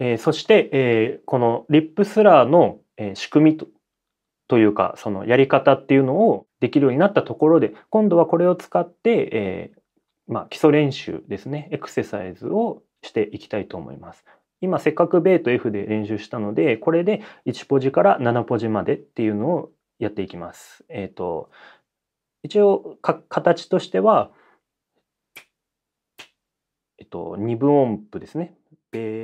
えー、そして、えー、このリップスラーの、えー、仕組みとというかそのやり方っていうのをできるようになったところで今度はこれを使って、えー、まあ、基礎練習ですねエクササイズをしていきたいと思います。今せっかく B と F で練習したのでこれで1ポジから7ポジまでっていうのをやっていきます。えっ、ー、と一応形としては、えっ、と、2分音符ですね。ベ